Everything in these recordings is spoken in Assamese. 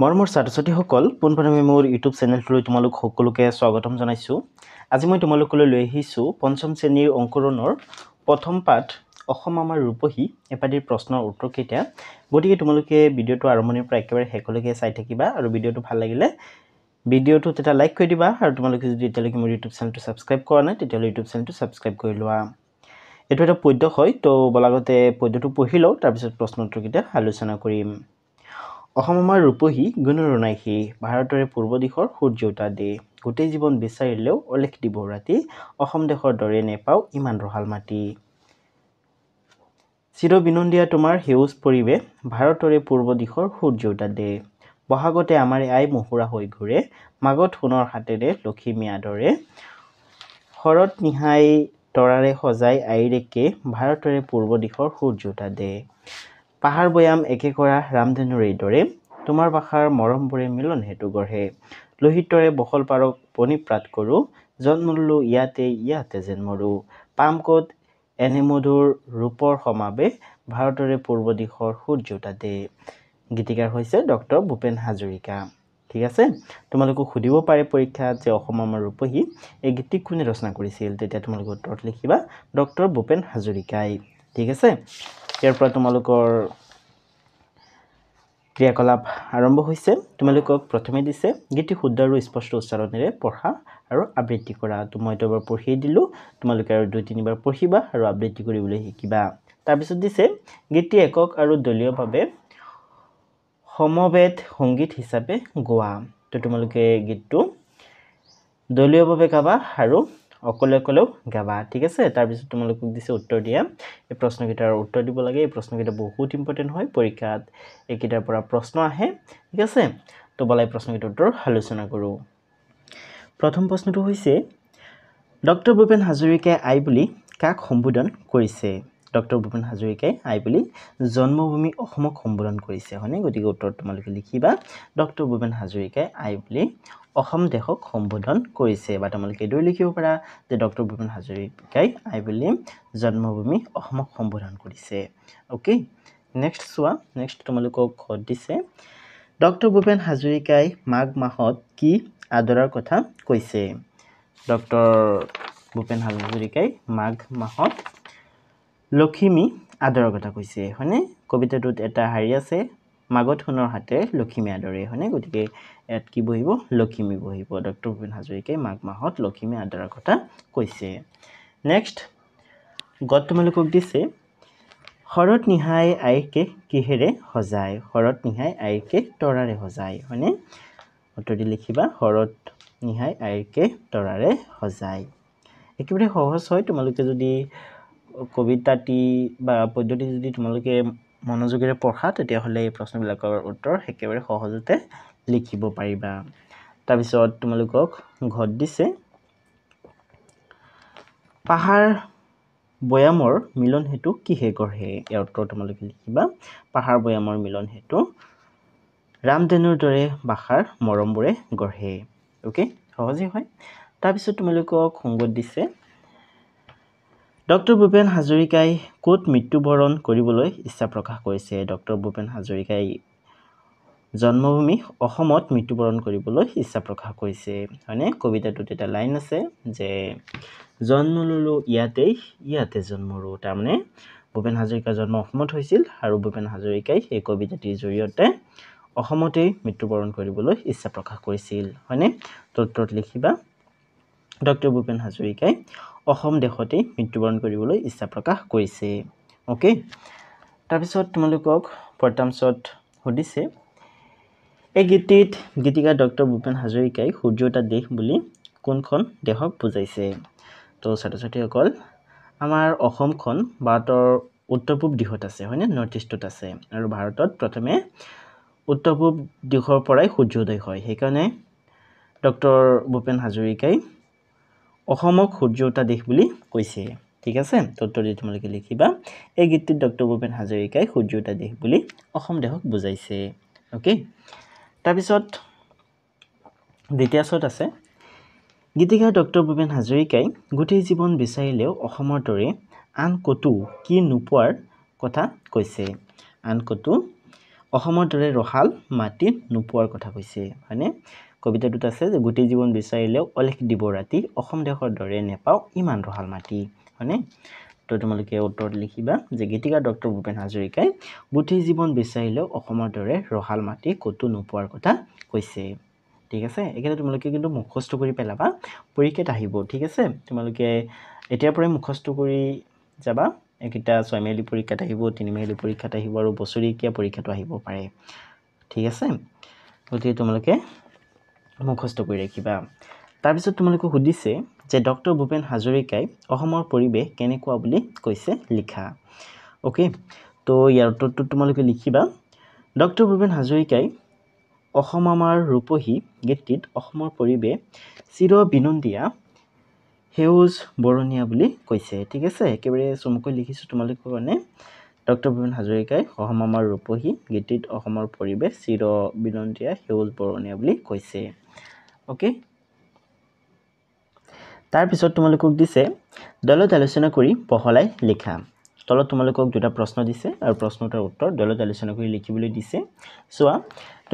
মৰ মোৰ ছাত্ৰ ছাত্ৰীসকল পোনপ্ৰথমে মোৰ ইউটিউব চেনেলটোলৈ তোমালোক সকলোকে স্বাগতম জনাইছোঁ আজি মই তোমালোকলৈ লৈ আহিছোঁ পঞ্চম শ্ৰেণীৰ অংকুৰণৰ প্ৰথম পাঠ অসম আমাৰ ৰূপহী এপাটিৰ প্ৰশ্নৰ উত্তৰকেইটা গতিকে তোমালোকে ভিডিঅ'টো আৰম্ভণিৰ পৰা একেবাৰে শেষলৈকে চাই থাকিবা আৰু ভিডিঅ'টো ভাল লাগিলে ভিডিঅ'টোত এটা লাইক কৰি দিবা আৰু তোমালোকে যদি এতিয়ালৈকে মোৰ ইউটিউব চেনেলটো ছাবস্ক্ৰাইব কৰা নাই তেতিয়াহ'লে ইউটিউব চেনেলটো ছাবস্ক্ৰাইব কৰি লোৱা এইটো এটা পদ্য হয় ত' বলাগতে পদ্যটো পঢ়ি লওঁ তাৰপিছত প্ৰশ্ন উত্তৰকেইটা আলোচনা কৰিম অসম আমাৰ ৰূপহী গুণৰণাইহী ভাৰতৰে পূৰ্ব দিশৰ সূৰ্যতা দে গোটেই জীৱন বিচাৰিলেও অলেখ দিব ৰাতি অসম দেশৰ দৰে নেপাওঁ ইমান ৰহাল মাটি চিৰ বিনন্দীয়া তোমাৰ সেউজ পৰিৱেশ ভাৰতৰে পূৰ্ব দিশৰ সূৰ্যতা দে বহাগতে আমাৰ আই মহুৰা হৈ ঘূৰে মাগত সোণৰ হাতেৰে লখিমী আদৰে শৰত নিহাই তৰাৰে সজাই আইৰেকে ভাৰতৰে পূৰ্ব দিশৰ সূৰ্যতা দে পাহাৰ বৈয়াম একে কৰা ৰামধেনুৰ এইদৰে তোমাৰ ভাষাৰ মৰমবোৰে মিলন হেতু গঢ়ে লোহিতৰে বসল পাৰক পণিপ্ৰাত কৰোঁ জন্ম ললোঁ ইয়াতে ইয়াতে যেন মৰোঁ পাম ক'ত এনে মধুৰ ৰূপৰ সমাৱেশ ভাৰতৰে পূৰ্ব দিশৰ সূৰ্য তাতে গীতিকাৰ হৈছে ডক্টৰ ভূপেন হাজৰিকা ঠিক আছে তোমালোকক সুধিব পাৰে পৰীক্ষাত যে অসম আমাৰ ৰূপহী এই গীতটি কোনে ৰচনা কৰিছিল তেতিয়া তোমালোকে উত্তৰত লিখিবা ডক্টৰ ভূপেন হাজৰিকাই ঠিক আছে ইয়াৰ পৰা তোমালোকৰ ক্ৰিয়াকলাপ আৰম্ভ হৈছে তোমালোকক প্ৰথমে দিছে গীতটি শুদ্ধ আৰু স্পষ্ট উচ্চাৰণেৰে পঢ়া আৰু আবৃত্তি কৰা তো মই এবাৰ পঢ়িয়েই দিলোঁ তোমালোকে আৰু দুই তিনিবাৰ পঢ়িবা আৰু আবৃত্তি কৰিবলৈ শিকিবা তাৰপিছত দিছে গীতটি একক আৰু দলীয়ভাৱে সমবেদ সংগীত হিচাপে গোৱা তো তোমালোকে গীতটো দলীয়ভাৱে গাবা আৰু অকলে অকলেও গাবা ঠিক আছে তাৰপিছত তোমালোকক দিছে উত্তৰ দিয়া এই প্ৰশ্নকেইটাৰ উত্তৰ দিব লাগে এই প্ৰশ্নকেইটা বহুত ইম্পৰ্টেণ্ট হয় পৰীক্ষাত এইকেইটাৰ পৰা প্ৰশ্ন আহে ঠিক আছে তো বলাই প্ৰশ্নকেইটাৰ উত্তৰ আলোচনা কৰোঁ প্ৰথম প্ৰশ্নটো হৈছে ডক্টৰ ভূপেন হাজৰিকাই আই বুলি কাক সম্বোধন কৰিছে ডক্টৰ ভূপেন হাজৰিকাই আই বুলি জন্মভূমি অসমক সম্বোধন কৰিছে হয়নে গতিকে উত্তৰ তোমালোকে লিখিবা ডক্টৰ ভূপেন হাজৰিকাই আই বুলি অসম দেশক সম্বোধন কৰিছে বা তোমালোকে এইদৰে লিখিব পাৰা যে ডক্টৰ ভূপেন হাজৰিকাই আই বুলি জন্মভূমি অসমক সম্বোধন কৰিছে অ'কে নেক্সট চোৱা নেক্সট তোমালোকক ঘট দিছে ডক্টৰ ভূপেন হাজৰিকাই মাঘ মাহত কি আদৰাৰ কথা কৈছে ডক্টৰ ভূপেন হাজৰিকাই মাঘ মাহত লখিমী আদৰৰ কথা কৈছে হয়নে কবিতাটোত এটা হেৰি আছে মাগত সোণৰ হাতে লখিমী আদৰে হয়নে গতিকে ইয়াত কি বহিব লখিমী বহিব ডক্টৰ ভূপেন হাজৰিকাই মাঘ মাহত লখিমী আদৰৰ কথা কৈছে নেক্সট গত তোমালোকক দিছে শৰত নিহাই আয়েকে কিহেৰে সজায় শৰত নিহাই আয়েকে তৰাৰে সজায় হয়নে উত্তৰটি লিখিবা শৰত নিহাই আয়েকে তৰাৰে সজায় একেবাৰে সহজ হয় তোমালোকে যদি কবিতা টি বা পদ্ধতি যদি তোমালোকে মনোযোগেৰে পঢ়া তেতিয়াহ'লে এই প্ৰশ্নবিলাকৰ উত্তৰ একেবাৰে সহজতে লিখিব পাৰিবা তাৰপিছত তোমালোকক ঘট দিছে পাহাৰ বৈয়ামৰ মিলন হেতু কিহে গঢ়ে ইয়াৰ উত্তৰ তোমালোকে লিখিবা পাহাৰ বৈয়ামৰ মিলন হেতু ৰামধেনুৰ দৰে বাষাৰ মৰমবোৰে গঢ়ে অ'কে সহজেই হয় তাৰপিছত তোমালোকক সংগত দিছে ডক্টৰ ভূপেন হাজৰিকাই ক'ত মৃত্যুবৰণ কৰিবলৈ ইচ্ছা প্ৰকাশ কৰিছে ডক্টৰ ভূপেন হাজৰিকাই জন্মভূমি অসমত মৃত্যুবৰণ কৰিবলৈ ইচ্ছা প্ৰকাশ কৰিছে হয়নে কবিতাটোত এটা লাইন আছে যে জন্ম ল'লোঁ ইয়াতেই ইয়াতে জন্ম ৰোঁ তাৰমানে ভূপেন হাজৰিকাৰ জন্ম অসমত হৈছিল আৰু ভূপেন হাজৰিকাই সেই কবিতাটিৰ জৰিয়তে অসমতেই মৃত্যুবৰণ কৰিবলৈ ইচ্ছা প্ৰকাশ কৰিছিল হয়নে তত্ত্বত লিখিবা ডক্টৰ ভূপেন হাজৰিকাই অসম দেশতেই মৃত্যুবৰণ কৰিবলৈ ইচ্ছা প্ৰকাশ কৰিছে অ'কে তাৰপিছত তোমালোকক পৰ্টামছত সুধিছে এই গীতিত গীতিকাৰ ডক্টৰ ভূপেন হাজৰিকাই সূৰ্যতা দেশ বুলি কোনখন দেশক বুজাইছে তো ছাত্ৰ ছাত্ৰীসকল আমাৰ অসমখন ভাৰতৰ উত্তৰ পূব দিশত আছে হয়নে নৰ্থ ইষ্টত আছে আৰু ভাৰতত প্ৰথমে উত্তৰ পূব দিশৰ পৰাই সূৰ্যোদয় হয় সেইকাৰণে ডক্টৰ ভূপেন হাজৰিকাই অসমক সূৰ্য উঠা দেশ বুলি কৈছে ঠিক আছে দি তোমালোকে লিখিবা এই গীতটিত ডক্টৰ ভূপেন হাজৰিকাই সূৰ্য উঠা দেশ বুলি অসম দেশক বুজাইছে অ'কে তাৰপিছত দ্বিতীয় চত আছে গীতিকাৰ ডক্টৰ ভূপেন হাজৰিকাই গোটেই জীৱন বিচাৰিলেও অসমৰ দৰে আন ক'তো কি নোপোৱাৰ কথা কৈছে আন ক'তো অসমৰ দৰে ৰহাল মাটি নোপোৱাৰ কথা কৈছে হয়নে কবিতাটোত আছে যে গোটেই জীৱন বিচাৰিলেও অলেখ দিব ৰাতি অসম দেশৰ দৰে নেপাওঁ ইমান ৰহাল মাটি হয়নে তো তোমালোকে উত্তৰত লিখিবা যে গীতিকাৰ ডক্টৰ ভূপেন হাজৰিকাই গোটেই জীৱন বিচাৰিলেও অসমৰ দৰে ৰহাল মাটি ক'তো নোপোৱাৰ কথা কৈছে ঠিক আছে এইকেইটা তোমালোকে কিন্তু মুখস্থ কৰি পেলাবা পৰীক্ষাত আহিব ঠিক আছে তোমালোকে এতিয়াৰ পৰাই মুখস্থ কৰি যাবা এইকেইটা ছয় ছয়মেহলী পৰীক্ষাত আহিব তিনি তিনিমেহলী পৰীক্ষাত আহিব আৰু বছৰীয়াকীয়া পৰীক্ষাটো আহিব পাৰে ঠিক আছে গতিকে তোমালোকে মুখস্থ কৰি ৰাখিবা তাৰপিছত তোমালোকে সুধিছে যে ডক্টৰ ভূপেন হাজৰিকাই অসমৰ পৰিৱেশ কেনেকুৱা বুলি কৈছে লিখা অ'কে তো ইয়াৰ উত্তৰটোত তোমালোকে লিখিবা ডক্টৰ ভূপেন হাজৰিকাই অসম আমাৰ ৰূপহী গীতটিত অসমৰ পৰিৱেশ চিৰ বিনন্দীয়া সেউজ বৰণীয়া বুলি কৈছে ঠিক আছে একেবাৰে চমুকৈ লিখিছোঁ তোমালোকৰ কাৰণে ডক্টৰ ভূপেন হাজৰিকাই সহমামাৰ ৰূপহী গীতিত অসমৰ পৰিৱেশ চিৰ বিনন্তীয়া সেউজ বৰণীয়া বুলি কৈছে অ'কে তাৰপিছত তোমালোকক দিছে দলত আলোচনা কৰি বহলাই লিখা তলত তোমালোকক দুটা প্ৰশ্ন দিছে আৰু প্ৰশ্নটোৰ উত্তৰ দলত আলোচনা কৰি লিখিবলৈ দিছে চোৱা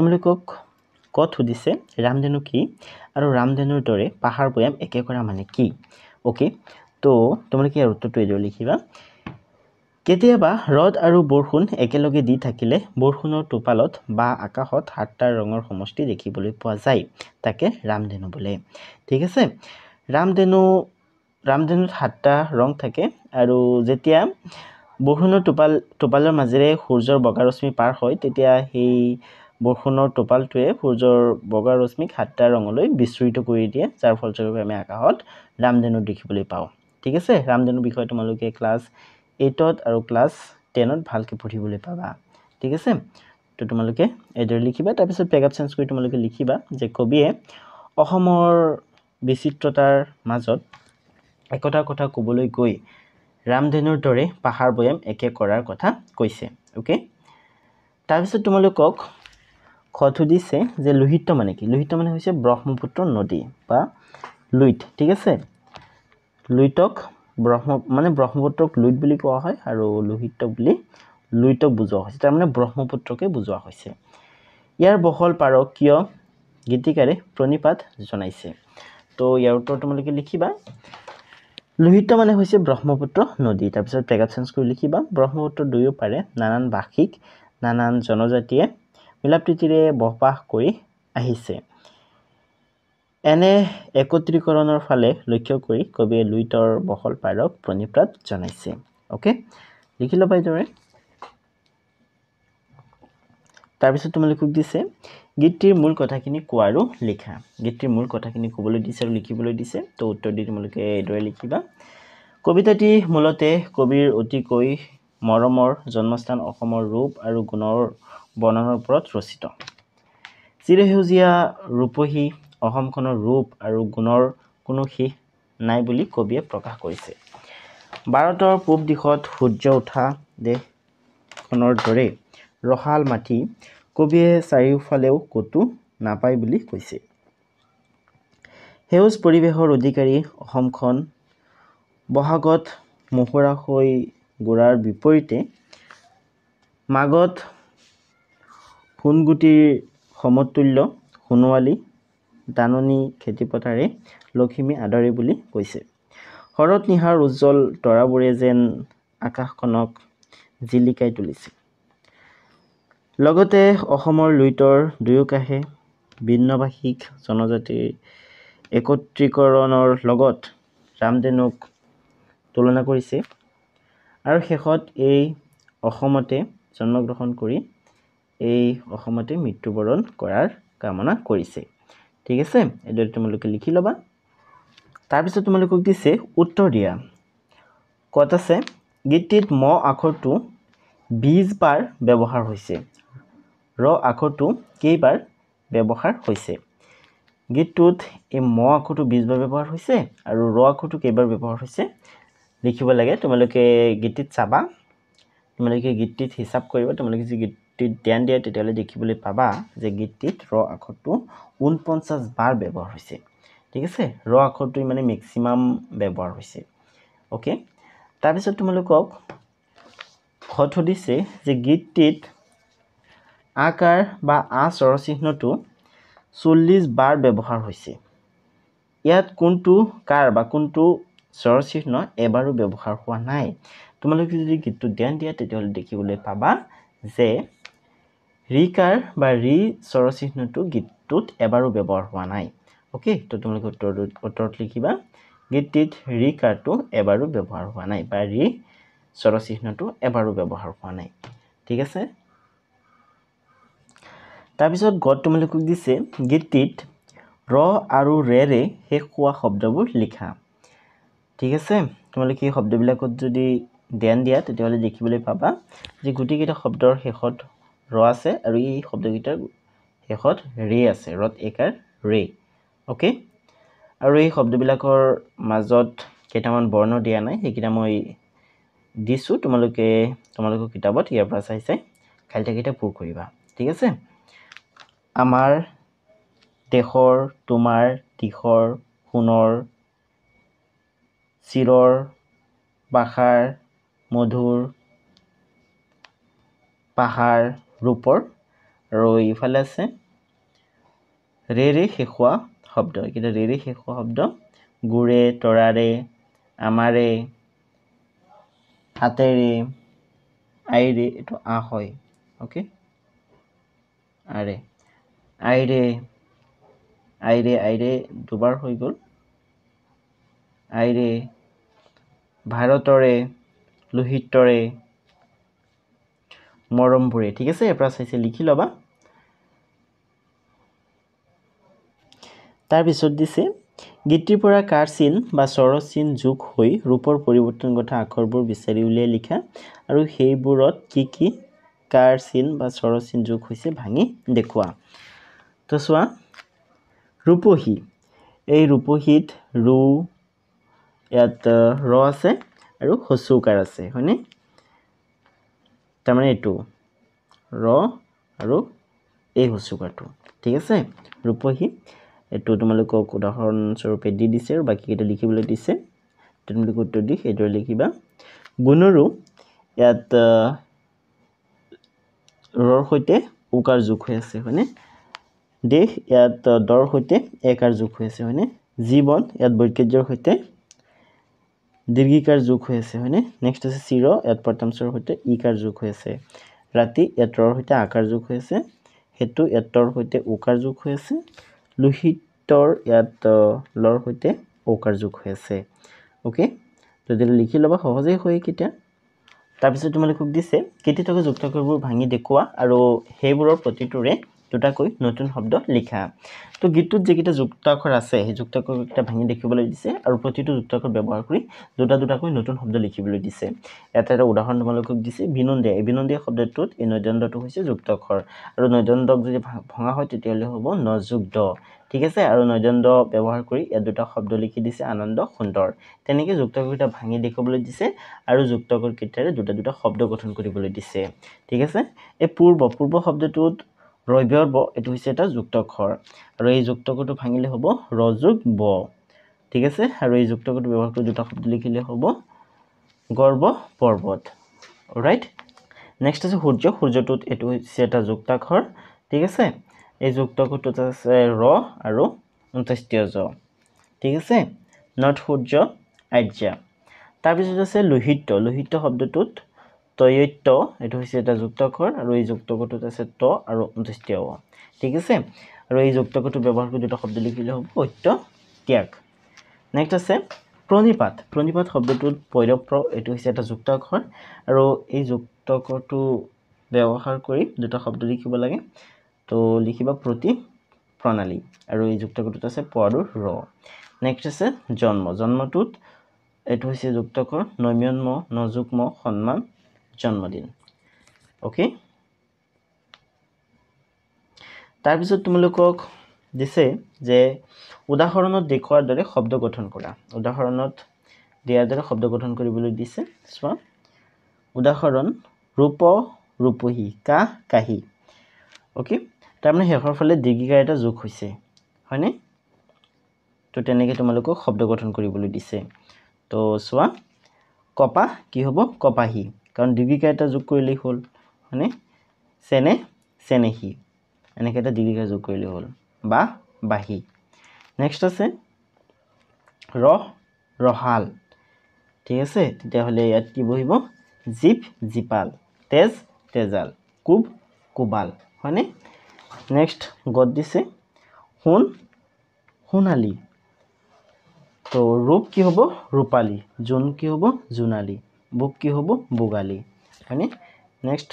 তোমালোকক ক'ত সুধিছে ৰামধেনু কি আৰু ৰামধেনুৰ দৰে পাহাৰ বৈয়াম একে কৰা মানে কি অ'কে ত' তোমালোকে ইয়াৰ উত্তৰটো এইদৰে লিখিবা কেতিয়াবা ৰদ আৰু বৰষুণ একেলগে দি থাকিলে বৰষুণৰ টোপালত বা আকাশত সাতটা ৰঙৰ সমষ্টি দেখিবলৈ পোৱা যায় তাকে ৰামধেনু বোলে ঠিক আছে ৰামধেনু ৰামধেনুত সাতটা ৰং থাকে আৰু যেতিয়া বৰষুণৰ টোপাল টোপালৰ মাজেৰে সূৰ্যৰ বগা ৰশ্মি পাৰ হয় তেতিয়া সেই বৰষুণৰ টোপালটোৱে সূৰ্যৰ বগা ৰশ্মিক সাতটা ৰঙলৈ বিস্তৃত কৰি দিয়ে যাৰ ফলস্বৰূপে আমি আকাশত ৰামধেনু দেখিবলৈ পাওঁ ঠিক আছে ৰামধেনুৰ বিষয়ে তোমালোকে ক্লাছ এইটত আৰু ক্লাছ টেনত ভালকৈ পঢ়িবলৈ পাবা ঠিক আছে তো তোমালোকে এইদৰে লিখিবা তাৰপিছত পেকআপ চেঞ্জ কৰি তোমালোকে লিখিবা যে কবিয়ে অসমৰ বিচিত্ৰতাৰ মাজত একোটা কথা ক'বলৈ গৈ ৰামধেনুৰ দৰে পাহাৰ বৈয়াম একে কৰাৰ কথা কৈছে অ'কে তাৰপিছত তোমালোকক খঠু দিছে যে লোহিত মানে কি লোহিত মানে হৈছে ব্ৰহ্মপুত্ৰ নদী বা লুইট ঠিক আছে লুইটক ব্ৰহ্ম মানে ব্ৰহ্মপুত্ৰক লুইত বুলি কোৱা হয় আৰু লোহিত বুলি লুইতক বুজোৱা হৈছে তাৰমানে ব্ৰহ্মপুত্ৰকে বুজোৱা হৈছে ইয়াৰ বহল পাৰকীয় গীতিকাৰে প্ৰণীপাত জনাইছে তো ইয়াৰ উত্তৰ তোমালোকে লিখিবা লোহিত মানে হৈছে ব্ৰহ্মপুত্ৰ নদী তাৰপিছত প্ৰেগাত চেঞ্জ কৰি লিখিবা ব্ৰহ্মপুত্ৰ দুয়ো পাৰে নানান ভাষিক নানান জনজাতিয়ে মিলাপ্ৰীতিৰে বসবাস কৰি আহিছে এনে একত্ৰীকৰণৰ ফালে লক্ষ্য কৰি কবিয়ে লুইটৰ বহল পাৰক প্ৰণিপ্ৰাত জনাইছে অ'কে লিখি ল'বা এইদৰে তাৰপিছত তোমালোকক দিছে গীতটিৰ মূল কথাখিনি আৰু লিখা গীতটিৰ মূল কথাখিনি ক'বলৈ দিছে আৰু লিখিবলৈ দিছে তো উত্তৰ দি তোমালোকে এইদৰে লিখিবা কবিতাটি মূলতে কবিৰ অতিকৈ মৰমৰ জন্মস্থান অসমৰ ৰূপ আৰু গুণৰ বৰ্ণনৰ ওপৰত ৰচিত চিৰসেউজীয়া ৰূপহী অসমখনৰ ৰূপ আৰু গুণৰ কোনো শেষ নাই বুলি কবিয়ে প্ৰকাশ কৰিছে ভাৰতৰ পূব দিশত সূৰ্য উঠা দেশখনৰ দৰে ৰহাল মাটি কবিয়ে চাৰিওফালেও ক'তো নাপায় বুলি কৈছে সেউজ পৰিৱেশৰ অধিকাৰী অসমখন বহাগত মহুৰা হৈ গোৰাৰ বিপৰীতে মাগত সোণগুটিৰ সমতুল্য সোণোৱালী দাননী খেতিপথাৰে লখিমী আদৰে বুলি কৈছে শৰত নিহাৰ উজ্জ্বল তৰাবোৰে যেন আকাশখনক জিলিকাই তুলিছে লগতে অসমৰ লুইতৰ দুয়োকাষে ভিন্নভাষিক জনজাতিৰ একত্ৰীকৰণৰ লগত ৰামদেনুক তুলনা কৰিছে আৰু শেষত এই অসমতে জন্মগ্ৰহণ কৰি এই অসমতে মৃত্যুবৰণ কৰাৰ কামনা কৰিছে ঠিক আছে এইদৰে তোমালোকে লিখি ল'বা তাৰপিছত তোমালোকক দিছে উত্তৰ দিয়া ক'ত আছে গীতটিত ম আখৰটো বিছবাৰ ব্যৱহাৰ হৈছে ৰ আখৰটো কেইবাৰ ব্যৱহাৰ হৈছে গীতটোত এই ম আখৰটো বিছ বাৰ ব্যৱহাৰ হৈছে আৰু ৰ আখৰটো কেইবাৰ ব্যৱহাৰ হৈছে লিখিব লাগে তোমালোকে গীতটিত চাবা তোমালোকে গীতটিত হিচাপ কৰিবা তোমালোকে যি গীত গীতটিত ধ্যান দিয়া তেতিয়াহ'লে দেখিবলৈ পাবা যে গীতটিত ৰ আখৰটো ঊনপঞ্চাছ বাৰ ব্যৱহাৰ হৈছে ঠিক আছে ৰ আখৰটো মানে মেক্সিমাম ব্যৱহাৰ হৈছে অ'কে তাৰপিছত তোমালোকক সত সুধিছে যে গীতটিত আকাৰ বা আ স্বৰচিহ্নটো চল্লিছ বাৰ ব্যৱহাৰ হৈছে ইয়াত কোনটো কাৰ বা কোনটো স্বৰচিহ্ন এবাৰো ব্যৱহাৰ হোৱা নাই তোমালোকে যদি গীতটো ধ্যান দিয়া তেতিয়াহ'লে দেখিবলৈ পাবা যে ৰিকাৰ বা ৰি স্বৰচিহ্নটো গীতটোত এবাৰো ব্যৱহাৰ হোৱা নাই অ'কে তো তোমালোকে উত্তৰটো উত্তৰত লিখিবা গীতটিত ৰি কাৰটো এবাৰো ব্যৱহাৰ হোৱা নাই বা ৰি স্বৰচিহ্নটো এবাৰো ব্যৱহাৰ হোৱা নাই ঠিক আছে তাৰপিছত গড তোমালোকক দিছে গীতটিত ৰ আৰু ৰেৰে শেষ হোৱা শব্দবোৰ লিখা ঠিক আছে তোমালোকে সেই শব্দবিলাকত যদি ধ্যান দিয়া তেতিয়াহ'লে দেখিবলৈ পাবা যে গোটেইকেইটা শব্দৰ শেষত ৰ আছে আৰু এই শব্দকেইটাৰ শেষত ৰে আছে ৰত একাৰ ৰে অ'কে আৰু এই শব্দবিলাকৰ মাজত কেইটামান বৰ্ণ দিয়া নাই সেইকেইটা মই দিছোঁ তোমালোকে তোমালোকৰ কিতাপত ইয়াৰ পৰা চাই চাই খালিটাকেইটা পূৰ কৰিবা ঠিক আছে আমাৰ দেশৰ তোমাৰ দিশৰ সোণৰ চিৰৰ বাষাৰ মধুৰ পাহাৰ ৰূপৰ আৰু ইফালে আছে ৰেৰে শেষোৱা শব্দ এইকেইটা ৰেৰে শেষোৱা শব্দ গুৰে তৰাৰে আমাৰে হাতেৰে আইৰে এইটো আ হয় অ'কে আৰে আইৰে আইৰে আইৰে দুবাৰ হৈ গ'ল আইৰে ভাৰতৰে লোহিতৰে মৰমবোৰে ঠিক আছে এপৰা চাইছে লিখি ল'বা তাৰপিছত দিছে গীতটিৰ পৰা কাৰ চিন বা স্বৰ চিন যোগ হৈ ৰূপৰ পৰিৱৰ্তন কথা আখৰবোৰ বিচাৰি উলিয়াই লিখা আৰু সেইবোৰত কি কি কাৰ চিন বা স্বৰ চিন যোগ হৈছে ভাঙি দেখুওৱা তো চোৱা ৰূপহী এই ৰূপহীত ৰু ইয়াত ৰ আছে আৰু হচুকাৰ আছে হয়নে তাৰমানে এইটো ৰ আৰু এই সুচুকাটো ঠিক আছে ৰূপহী এইটো তোমালোকক উদাহৰণস্বৰূপে দি দিছে আৰু বাকীকেইটা লিখিবলৈ দিছে তোমালোকে উত্তৰ দি সেইদৰে লিখিবা গুণৰো ইয়াত ৰৰ সৈতে উকাৰ যোগ হৈ আছে হয়নে দেশ ইয়াত দৰ সৈতে একাৰ যোগ হৈ আছে হয়নে জীৱন ইয়াত বৈকাৰ্যৰ সৈতে দীৰ্ঘিকাৰ যোগ হৈ আছে হয়নে নেক্সট আছে চিৰ এট পাৰ্টামছৰ সৈতে ইকাৰ যোগ হৈ আছে ৰাতি এটৰ সৈতে আকাৰ যোগ হৈ আছে সেতু এটৰ সৈতে উকাৰ যোগ হৈ আছে লোহিতৰ ইয়াত লৰ সৈতে ঔকাৰ যোগ হৈ আছে অ'কে যদি লিখি ল'বা সহজেই হয় কেতিয়া তাৰপিছত তোমালোকক দিছে কেতিয়া থকা যুক্তকাৰবোৰ ভাঙি দেখুওৱা আৰু সেইবোৰৰ প্ৰতিটোৰে দুটাকৈ নতুন শব্দ লিখা তো গীতটোত যিকেইটা যুক্তাক্ষৰ আছে সেই যুক্তাক্ষৰকেইটা ভাঙি দেখিবলৈ দিছে আৰু প্ৰতিটো যুক্তাক্ষৰ ব্যৱহাৰ কৰি দুটা দুটাকৈ নতুন শব্দ লিখিবলৈ দিছে এটা এটা উদাহৰণ তোমালোকক দিছে বিনন্দীয়া এই বিনন্দীয়া শব্দটোত এই নৈদণ্ডটো হৈছে যুক্তাক্ষৰ আৰু নৈদণ্ডক যদি ভঙা হয় তেতিয়াহ'লে হ'ব নযুগ্ধ ঠিক আছে আৰু নৈদণ্ড ব্যৱহাৰ কৰি ইয়াত দুটা শব্দ লিখি দিছে আনন্দ সুন্দৰ তেনেকৈ যুক্তাক্ষৰকেইটা ভাঙি দেখিবলৈ দিছে আৰু যুক্তাক্ষৰকেইটাৰে দুটা দুটা শব্দ গঠন কৰিবলৈ দিছে ঠিক আছে এই পূৰ্ব পূৰ্ব শব্দটোত ৰব্যৰ ব এইটো হৈছে এটা খৰ আৰু এই যুক্তকটো ভাঙিলে হ'ব ৰযোগ ব ঠিক আছে আৰু এই যুক্তকটো ব্যৱহাৰ কৰি দুটা শব্দ লিখিলে হ'ব গৰ্ব পৰ্বত ৰাইট নেক্সট আছে সূৰ্য সূৰ্যটোত এইটো হৈছে এটা যুক্তাক্ষৰ ঠিক আছে এই যুক্তকটোত আছে ৰ আৰু ঊনষ্ঠীয় জ ঠিক আছে নট সূৰ্য আৰ্যা তাৰপিছত আছে লোহিত লোহিত শব্দটোত তয়ত্য এইটো হৈছে এটা যুক্তকৰ আৰু এই যুক্তকটোত আছে ত আৰু অন্তষ্টীয় ঠিক আছে আৰু এই যুক্তকটো ব্যৱহাৰ কৰি দুটা শব্দ লিখিলে হ'ব অত্য ত্যাগ নেক্সট আছে প্ৰণিপাত প্ৰণিপাত শব্দটোত পৈৰপ্ৰ এইটো হৈছে এটা যুক্তকৰ আৰু এই যুক্তকৰটো ব্যৱহাৰ কৰি দুটা শব্দ লিখিব লাগে ত' লিখিব প্ৰতি প্ৰণালী আৰু এই যুক্তকটোত আছে পৰাৰু ৰ নেক্সট আছে জন্ম জন্মটোত এইটো হৈছে যুক্তকৰ নম্যন্ম নযুগ্ম সন্মান জন্মদিন অ'কে তাৰপিছত তোমালোকক দিছে যে উদাহৰণত দেখুওৱাৰ দৰে শব্দ গঠন কৰা উদাহৰণত দিয়াৰ দৰে শব্দ গঠন কৰিবলৈ দিছে চোৱা উদাহৰণ ৰূপ ৰূপহী কাহ কাহী অ'কে তাৰমানে শেষৰ ফালে দীৰ্ঘিকাৰ এটা যোগ হৈছে হয়নে তো তেনেকৈ তোমালোকক শব্দ গঠন কৰিবলৈ দিছে তো চোৱা কপাহ কি হ'ব কপাহী কাৰণ এটা যোগ কৰিলেই হ'ল মানে চেনে চেনেহী এনেকৈ এটা ডিগ্ৰীকে যোগ কৰিলেই হ'ল বা বাঁহী নেক্সট আছে ৰহ ৰহাল ঠিক আছে তেতিয়াহ'লে ইয়াত কি বহিব জীপ জীপাল তেজ তেজাল কোব কোবাল হয়নে নেক্সট গত দিছে সোণ সোণালী তো ৰূপ কি হ'ব ৰূপালী জোন কি হ'ব জোনালী বুক কি হ'ব বুগালী হয়নে নেক্সট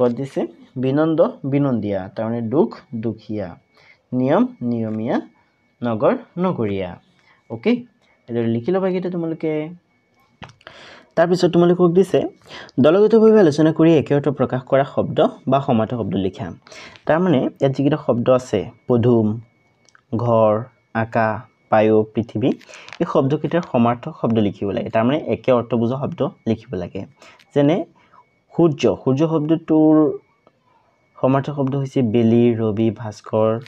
গত দিছে বিনন্দ বিনন্দীয়া তাৰমানে দুখ দুখীয়া নিয়ম নিয়মীয়া নগৰ নগৰীয়া অ'কে এইদৰে লিখি ল'বা কেইটা তোমালোকে তাৰপিছত তোমালোকক দিছে দলগতভাৱে আলোচনা কৰি একে অৰ্থ প্ৰকাশ কৰা শব্দ বা সমাত শব্দ লিখা তাৰমানে ইয়াত যিকেইটা শব্দ আছে পদুম ঘৰ আকাশ বায়ু পৃথিৱী এই শব্দকেইটাৰ সমাৰ্থক শব্দ লিখিব লাগে তাৰমানে একে অৰ্থবোজা শব্দ লিখিব লাগে যেনে সূৰ্য সূৰ্য শব্দটোৰ সমাৰ্থক শব্দ হৈছে বেলি ৰবি ভাস্কৰ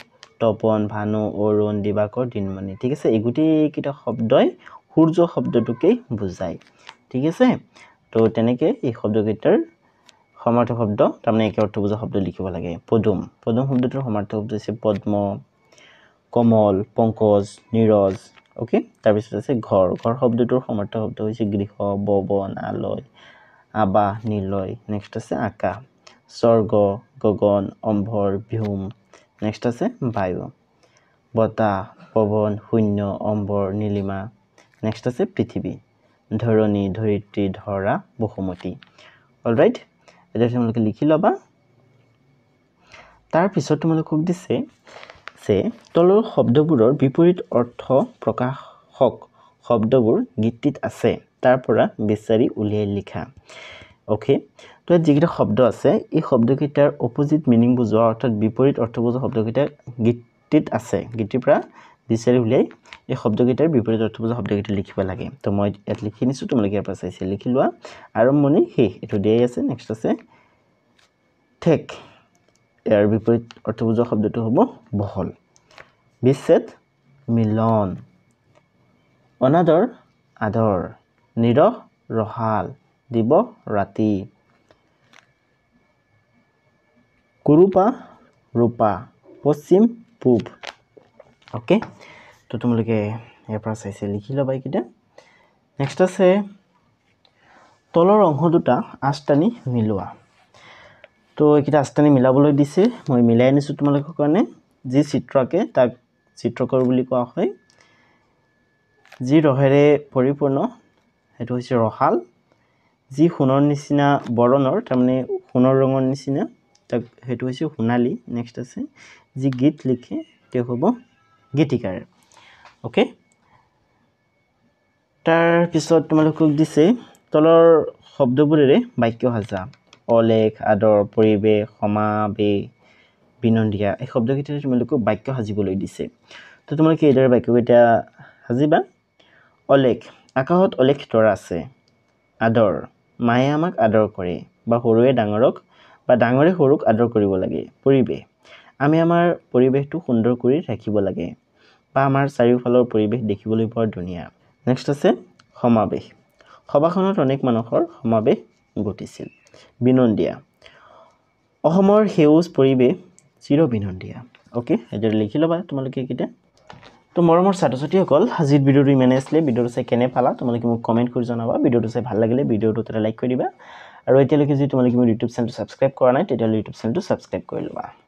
তপন ভানু অৰুণ দিবাকৰ দিনমণি ঠিক আছে এই গোটেইকেইটা শব্দই সূৰ্য শব্দটোকেই বুজায় ঠিক আছে তো তেনেকৈ এই শব্দকেইটাৰ সমাৰ্থক শব্দ তাৰমানে একে অৰ্থবোজা শব্দ লিখিব লাগে পদুম পদুম শব্দটোৰ সমাৰ্থক শব্দ হৈছে পদ্ম কমল পংকজ নীৰজ অ'কে তাৰপিছত আছে ঘৰ ঘৰ শব্দটোৰ সমৰ্থ শব্দ হৈছে গৃহ ববন আলয় আবাহ নিলয় নেক্সট আছে আকাশ স্বৰ্গ গগন অম্বৰ ভীম নেক্সট আছে বায়ু বতাহ পৱন শূন্য অম্বৰ নীলিমা নেক্সট আছে পৃথিৱী ধৰণী ধৰিত্ৰী ধৰা বসুমতী অল ৰাইট এতিয়া তোমালোকে লিখি ল'বা তাৰপিছত তোমালোকক দিছে আছে তলৰ শব্দবোৰৰ বিপৰীত অৰ্থ প্ৰকাশক শব্দবোৰ গীতটিত আছে তাৰ পৰা বিচাৰি উলিয়াই লিখা অ'কে তো ইয়াত যিকেইটা শব্দ আছে এই শব্দকেইটাৰ অপজিট মিনিং বুজোৱা অৰ্থাৎ বিপৰীত অৰ্থ বুজোৱা শব্দকেইটা গীতটিত আছে গীতটিৰ পৰা বিচাৰি উলিয়াই এই শব্দকেইটাৰ বিপৰীত অৰ্থ বুজোৱা শব্দকেইটা লিখিব লাগে তো মই ইয়াত লিখি নিছোঁ তোমালোকে ইয়াৰ পৰা চাইছে লিখি লোৱা আৰম্ভণি শেষ এইটো দিয়াই আছে নেক্সট আছে ঠেক ইয়াৰ বিপৰীত অৰ্থভোজ শব্দটো হ'ব বহল বিচ্ছেদ মিলন অনাদৰ আদৰ নিৰহ ৰহাল দিব ৰাতি কুৰুপা ৰূপা পশ্চিম পূব অ'কে তো তোমালোকে ইয়াৰ পৰা চাইছে লিখি ল'বা এইকেইটা নেক্সট আছে তলৰ অংশ দুটা আঠটানি মিলোৱা তো এইকেইটা আস্তানি মিলাবলৈ দিছে মই মিলাই আনিছোঁ তোমালোকৰ কাৰণে যি চিত্ৰকে তাক চিত্ৰকৰ বুলি কোৱা হয় যি ৰহেৰে পৰিপূৰ্ণ সেইটো হৈছে ৰহাল যি সোণৰ নিচিনা বৰণৰ তাৰমানে সোণৰ ৰঙৰ নিচিনা তাক সেইটো হৈছে সোণালী নেক্সট আছে যি গীত লিখে তেওঁ হ'ব গীতিকাৰ অ'কে তাৰপিছত তোমালোকক দিছে তলৰ শব্দবোৰেৰে বাক্য সাজা অলেখ আদৰ পৰিৱেশ সমাৱেশ বিনন্দীয়া এই শব্দকেইটাৰে তোমালোকক বাক্য সাজিবলৈ দিছে তো তোমালোকে এইদৰে বাক্যকেইটা সাজিবা অলেখ আকাশত অলেখ তৰা আছে আদৰ মায়ে আমাক আদৰ কৰে বা সৰুৱে ডাঙৰক বা ডাঙৰে সৰুক আদৰ কৰিব লাগে পৰিৱেশ আমি আমাৰ পৰিৱেশটো সুন্দৰ কৰি ৰাখিব লাগে বা আমাৰ চাৰিওফালৰ পৰিৱেশ দেখিবলৈ বৰ ধুনীয়া নেক্সট আছে সমাৱেশ সভাখনত অনেক মানুহৰ সমাৱেশ ঘটিছিল বিনন্দীয়া অসমৰ সেউজ পৰিৱেশ চিৰ বিনন্দীয়া অ'কে এইদৰে লিখি ল'বা তোমালোকে এইকেইটা তো মৰমৰ ছাত্ৰ ছাত্ৰীসকল আজি ভিডিঅ'টো ইমানে আছিলে ভিডিঅ'টো চাই কেনে পালা তোমালোকে মোক কমেণ্ট কৰি জনাবা ভিডিঅ'টো চাই ভাল লাগিলে ভিডিঅ'টোত এটা লাইক কৰি দিবা আৰু এতিয়ালৈকে যদি তোমালোকে মোৰ ইউটিউব চেনেলটো ছাবস্ক্ৰাইব কৰা নাই তেতিয়াহ'লে ইউটিউব চেনেলটো ছাবস্ক্ৰাইব কৰি ল'বা